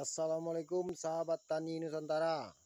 Assalamualaikum sahabat tani Nusantara.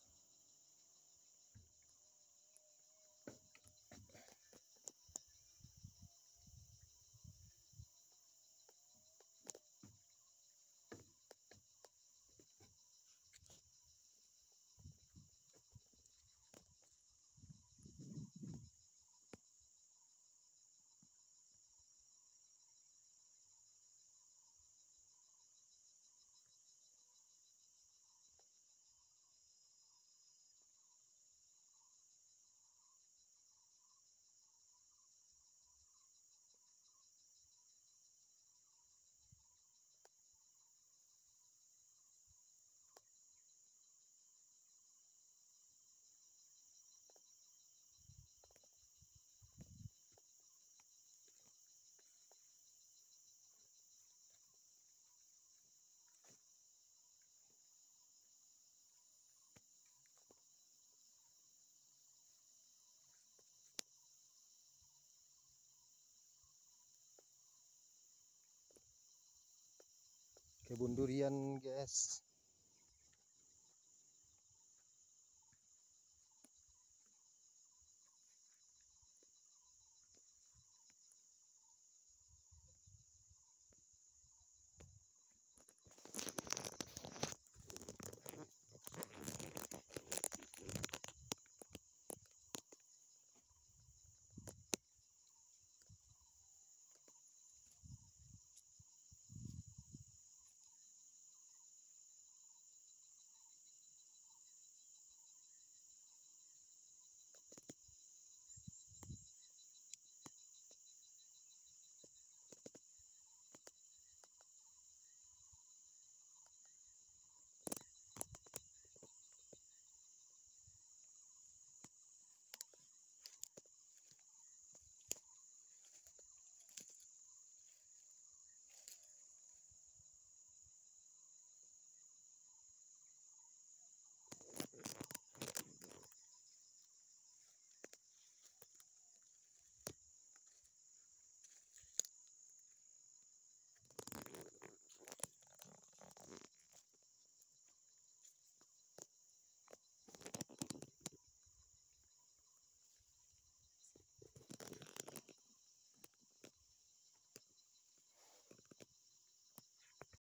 kebun durian guys